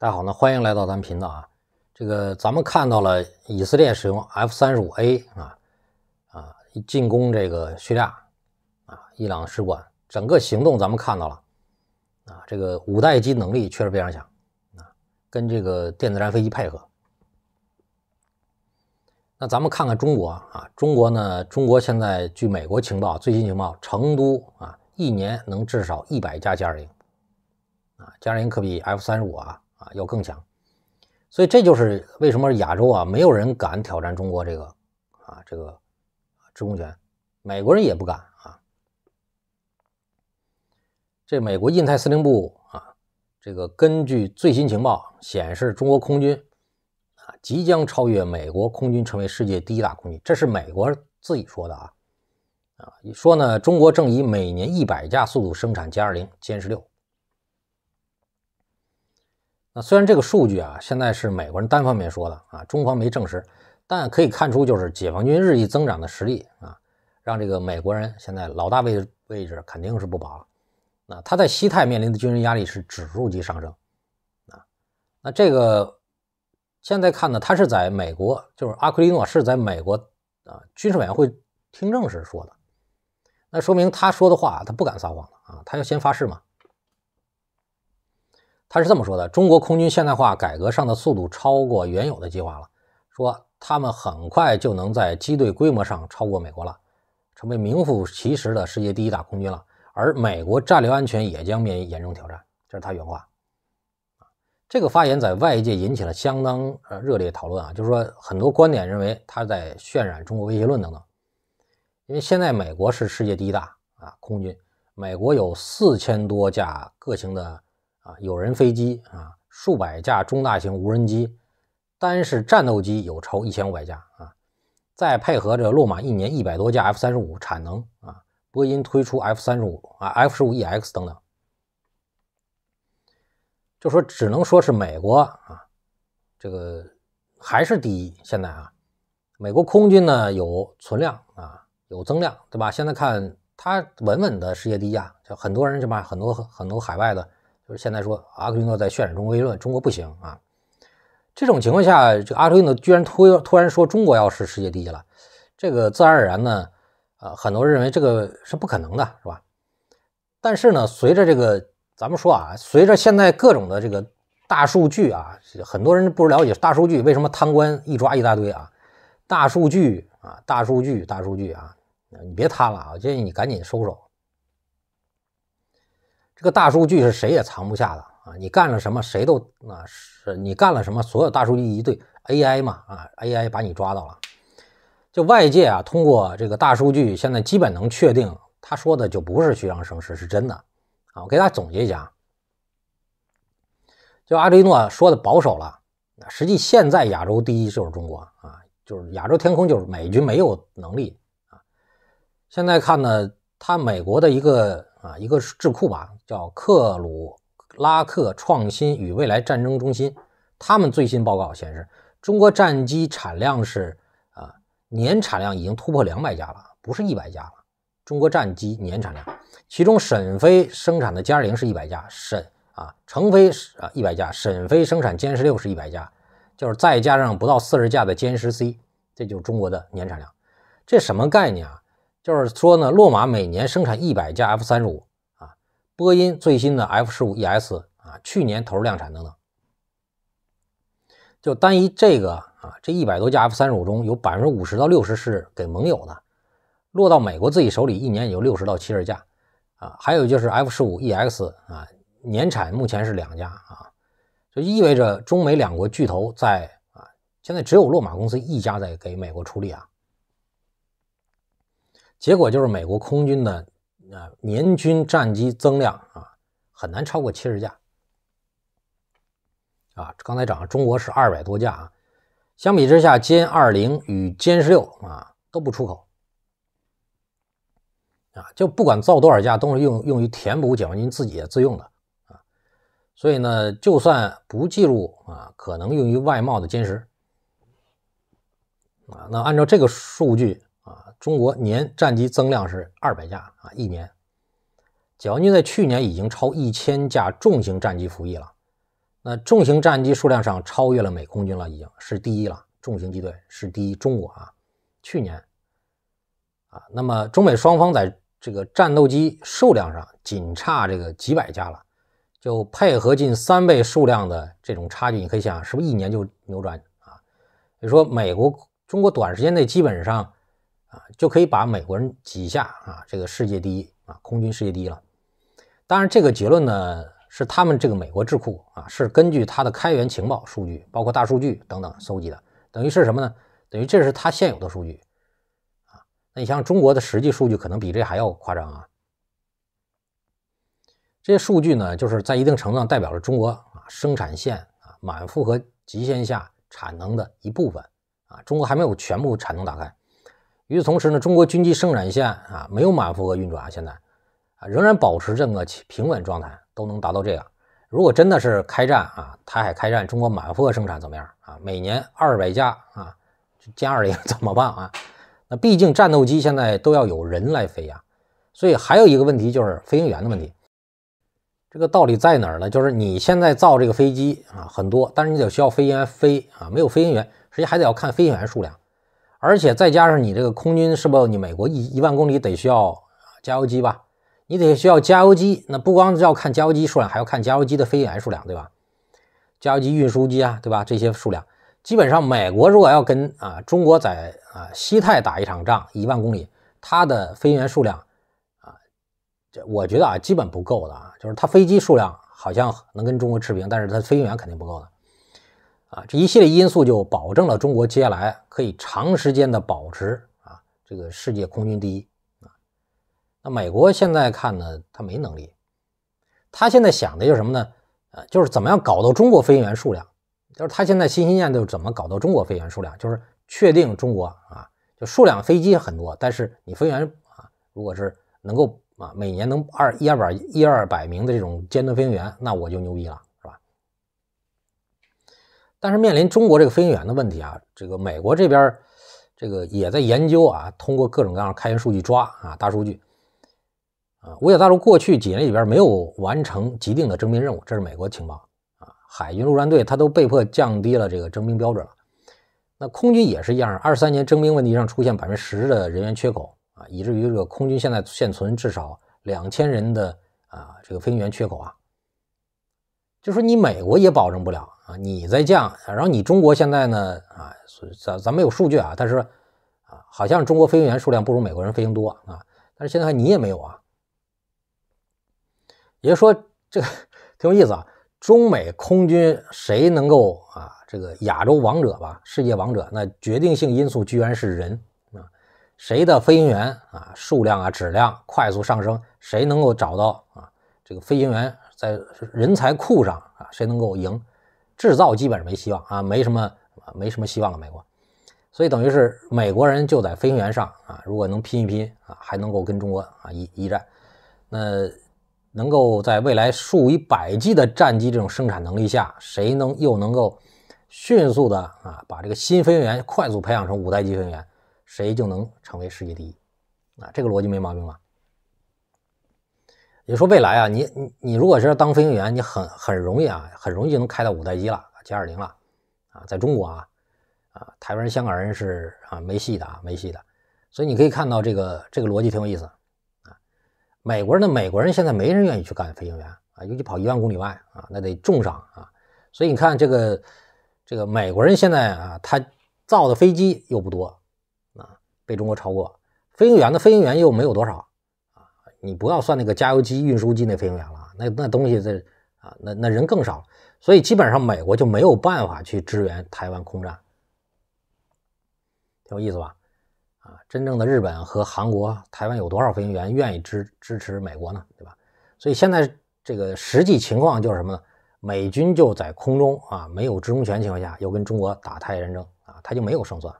大家好，呢欢迎来到咱们频道啊。这个咱们看到了以色列使用 F 三十五 A 啊啊进攻这个叙利亚啊伊朗使馆，整个行动咱们看到了啊。这个五代机能力确实非常强啊，跟这个电子战飞机配合。那咱们看看中国啊，中国呢，中国现在据美国情报最新情报，成都啊一年能至少一百架歼二零啊，歼二零可比 F 三十五啊。啊，要更强，所以这就是为什么亚洲啊，没有人敢挑战中国这个啊这个制空权，美国人也不敢啊。这美国印太司令部啊，这个根据最新情报显示，中国空军啊即将超越美国空军，成为世界第一大空军，这是美国自己说的啊啊，说呢，中国正以每年一百架速度生产歼二零、歼十六。那虽然这个数据啊，现在是美国人单方面说的啊，中方没证实，但可以看出，就是解放军日益增长的实力啊，让这个美国人现在老大位位置肯定是不保了。那他在西太面临的军事压力是指数级上升啊。那这个现在看呢，他是在美国，就是阿奎利诺是在美国啊军事委员会听证时说的，那说明他说的话他不敢撒谎啊，他要先发誓嘛。他是这么说的：中国空军现代化改革上的速度超过原有的计划了，说他们很快就能在机队规模上超过美国了，成为名副其实的世界第一大空军了。而美国战略安全也将面临严重挑战。这是他原话。这个发言在外界引起了相当呃热烈讨论啊，就是说很多观点认为他在渲染中国威胁论等等。因为现在美国是世界第一大啊空军，美国有四千多架各型的。啊，有人飞机啊，数百架中大型无人机，单是战斗机有超一千五百架啊，再配合着洛马一年一百多架 F 三十五产能啊，波音推出 F 三十五啊 F 十五 EX 等等，就说只能说是美国啊，这个还是第一。现在啊，美国空军呢有存量啊，有增量，对吧？现在看它稳稳的世界第一啊，就很多人就把很多很多海外的。就是现在说阿克诺在渲染中国论，中国不行啊！这种情况下，这阿克诺居然突突然说中国要是世界第一了，这个自然而然呢，呃，很多人认为这个是不可能的，是吧？但是呢，随着这个，咱们说啊，随着现在各种的这个大数据啊，很多人不了解大数据，为什么贪官一抓一大堆啊？大数据啊，大数据，大数据啊！你别贪了啊，建议你赶紧收收。这个大数据是谁也藏不下的啊！你干了什么，谁都啊是？你干了什么？所有大数据一对 AI 嘛啊，AI 把你抓到了。就外界啊，通过这个大数据，现在基本能确定，他说的就不是虚张声势，是真的啊！我给大家总结一下，就阿基诺说的保守了。那实际现在亚洲第一就是中国啊，就是亚洲天空就是美军没有能力啊。现在看呢，他美国的一个。啊，一个智库吧，叫克鲁拉克创新与未来战争中心，他们最新报告显示，中国战机产量是啊，年产量已经突破两百架了，不是一百架了。中国战机年产量，其中沈飞生产的歼二零是一百架，沈啊，成飞啊一百架，沈飞生产歼十六是一百架，就是再加上不到四十架的歼十 C，这就是中国的年产量，这什么概念啊？就是说呢，洛马每年生产一百架 F 三十五啊，波音最新的 F 十五 e s 啊，去年投入量产等等。就单一这个啊，这一百多架 F 三十五中有百分之五十到六十是给盟友的，落到美国自己手里一年有六十到七十架啊。还有就是 F 十五 EX 啊，年产目前是两架啊，就意味着中美两国巨头在啊，现在只有洛马公司一家在给美国出力啊。结果就是美国空军的啊年均战机增量啊很难超过七十架啊。刚才讲了，中国是二百多架啊，相比之下，歼二零与歼十六啊都不出口啊，就不管造多少架都是用用于填补解放军自己自用的啊。所以呢，就算不计入啊可能用于外贸的歼十啊，那按照这个数据。中国年战机增量是二百架啊，一年。解放军在去年已经超一千架重型战机服役了，那重型战机数量上超越了美空军了，已经是第一了。重型机队是第一，中国啊，去年啊，那么中美双方在这个战斗机数量上仅差这个几百架了，就配合近三倍数量的这种差距，你可以想，是不是一年就扭转啊？你说，美国、中国短时间内基本上。就可以把美国人挤下啊，这个世界第一啊，空军世界第一了。当然，这个结论呢是他们这个美国智库啊，是根据他的开源情报数据，包括大数据等等搜集的。等于是什么呢？等于这是他现有的数据啊。那你像中国的实际数据，可能比这还要夸张啊。这些数据呢，就是在一定程度上代表了中国啊生产线啊满负荷极限下产能的一部分啊。中国还没有全部产能打开。与此同时呢，中国军机生产线啊没有满负荷运转啊，现在啊仍然保持这么平稳状态，都能达到这样。如果真的是开战啊，台海开战，中国满负荷生产怎么样啊？每年二百架啊，歼二零怎么办啊？那毕竟战斗机现在都要有人来飞呀，所以还有一个问题就是飞行员的问题。这个道理在哪儿呢？就是你现在造这个飞机啊很多，但是你得需要飞行员飞啊，没有飞行员，实际还得要看飞行员数量。而且再加上你这个空军，是不？你美国一一万公里得需要加油机吧？你得需要加油机。那不光要看加油机数量，还要看加油机的飞行员数量，对吧？加油机、运输机啊，对吧？这些数量，基本上美国如果要跟啊中国在啊西太打一场仗，一万公里，它的飞行员数量啊，这我觉得啊，基本不够的啊。就是它飞机数量好像能跟中国持平，但是它飞行员肯定不够的。啊，这一系列因素就保证了中国接下来可以长时间的保持啊，这个世界空军第一啊。那美国现在看呢，他没能力，他现在想的就是什么呢？呃，就是怎么样搞到中国飞行员数量，就是他现在心心念就是怎么搞到中国飞行员数量，就是确定中国啊，就数量飞机很多，但是你飞行员啊，如果是能够啊每年能二一二百一二百名的这种尖端飞行员，那我就牛逼了。但是面临中国这个飞行员的问题啊，这个美国这边，这个也在研究啊，通过各种各样的开源数据抓啊大数据，啊，五角大楼过去几年里边没有完成既定的征兵任务，这是美国情报啊，海军陆战队他都被迫降低了这个征兵标准了，那空军也是一样，二三年征兵问题上出现百分之十的人员缺口啊，以至于这个空军现在现存至少两千人的啊这个飞行员缺口啊。就说你美国也保证不了啊，你在降，然后你中国现在呢啊，咱咱们有数据啊，但是啊，好像中国飞行员数量不如美国人飞行多啊，但是现在你也没有啊，也就是说这个挺有意思啊，中美空军谁能够啊，这个亚洲王者吧，世界王者，那决定性因素居然是人啊，谁的飞行员啊数量啊质量快速上升，谁能够找到啊这个飞行员。在人才库上啊，谁能够赢？制造基本上没希望啊，没什么没什么希望了。美国，所以等于是美国人就在飞行员上啊，如果能拼一拼啊，还能够跟中国啊一一战。那能够在未来数以百计的战机这种生产能力下，谁能又能够迅速的啊把这个新飞行员快速培养成五代机飞行员，谁就能成为世界第一啊？这个逻辑没毛病吧？也说未来啊，你你你如果是当飞行员，你很很容易啊，很容易就能开到五代机了，歼二零了啊，在中国啊，啊台湾人、香港人是啊没戏的啊，没戏的。所以你可以看到这个这个逻辑挺有意思啊。美国人的美国人现在没人愿意去干飞行员啊，尤其跑一万公里外啊，那得重伤啊。所以你看这个这个美国人现在啊，他造的飞机又不多啊，被中国超过。飞行员的飞行员又没有多少。你不要算那个加油机、运输机那飞行员了，那那东西这啊，那那人更少，所以基本上美国就没有办法去支援台湾空战，挺有意思吧？啊，真正的日本和韩国、台湾有多少飞行员愿意支支持美国呢？对吧？所以现在这个实际情况就是什么呢？美军就在空中啊，没有制空权情况下，要跟中国打太极战争啊，他就没有胜算。